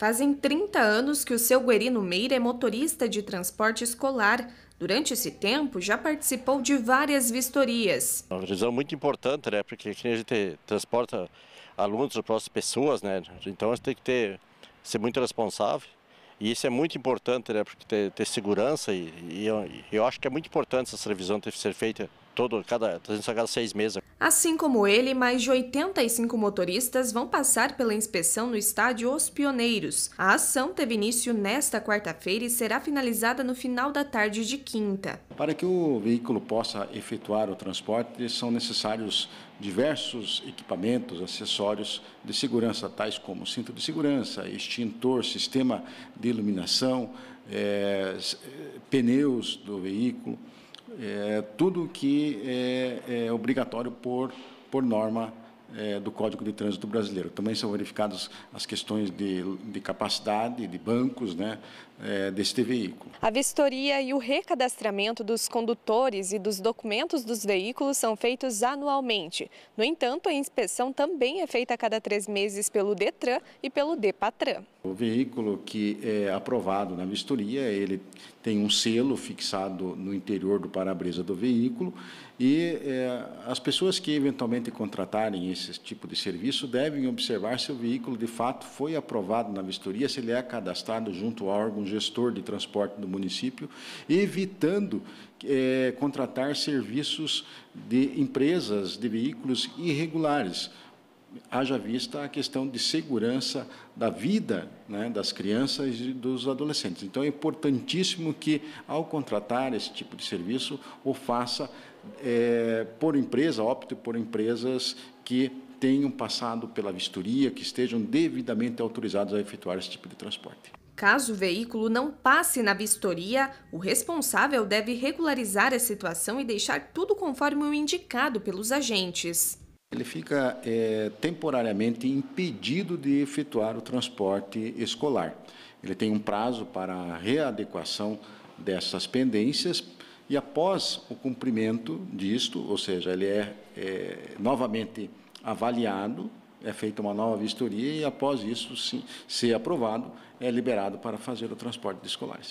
Fazem 30 anos que o seu Guerino Meira é motorista de transporte escolar. Durante esse tempo, já participou de várias vistorias. É uma revisão muito importante, né? Porque aqui a gente transporta alunos para as pessoas, né? Então a gente tem que ter, ser muito responsável. E isso é muito importante, né? Porque ter, ter segurança e, e eu, eu acho que é muito importante essa revisão ter ser feita todo, cada, a cada seis meses. Assim como ele, mais de 85 motoristas vão passar pela inspeção no estádio Os Pioneiros. A ação teve início nesta quarta-feira e será finalizada no final da tarde de quinta. Para que o veículo possa efetuar o transporte, são necessários diversos equipamentos, acessórios de segurança, tais como cinto de segurança, extintor, sistema de iluminação, é, pneus do veículo é, tudo que é, é obrigatório por, por norma é, do Código de Trânsito Brasileiro. Também são verificadas as questões de, de capacidade de bancos né, é, deste veículo. A vistoria e o recadastramento dos condutores e dos documentos dos veículos são feitos anualmente. No entanto, a inspeção também é feita a cada três meses pelo DETRAN e pelo DEPATRAN. O veículo que é aprovado na vistoria, ele tem um selo fixado no interior do para-brisa do veículo e é, as pessoas que eventualmente contratarem esse esse tipo de serviço devem observar se o veículo de fato foi aprovado na vistoria, se ele é cadastrado junto ao órgão gestor de transporte do município, evitando é, contratar serviços de empresas de veículos irregulares haja vista a questão de segurança da vida né, das crianças e dos adolescentes. Então, é importantíssimo que, ao contratar esse tipo de serviço, o faça é, por empresa, opte por empresas que tenham passado pela vistoria, que estejam devidamente autorizados a efetuar esse tipo de transporte. Caso o veículo não passe na vistoria, o responsável deve regularizar a situação e deixar tudo conforme o indicado pelos agentes ele fica é, temporariamente impedido de efetuar o transporte escolar. Ele tem um prazo para a readequação dessas pendências e após o cumprimento disto, ou seja, ele é, é novamente avaliado, é feita uma nova vistoria e após isso sim, ser aprovado, é liberado para fazer o transporte de escolares.